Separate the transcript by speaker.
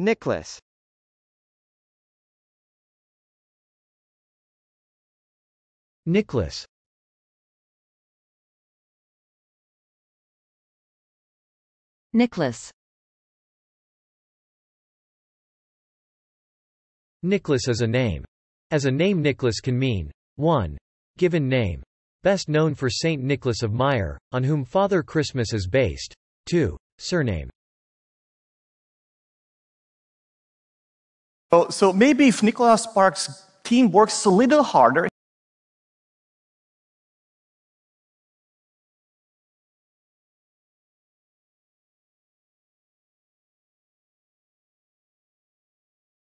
Speaker 1: Nicholas Nicholas Nicholas
Speaker 2: Nicholas is a name. As a name Nicholas can mean 1. Given name. Best known for St. Nicholas of Myre, on whom Father Christmas is based. 2. Surname.
Speaker 1: so maybe if Nicholas Sparks' team works a little harder,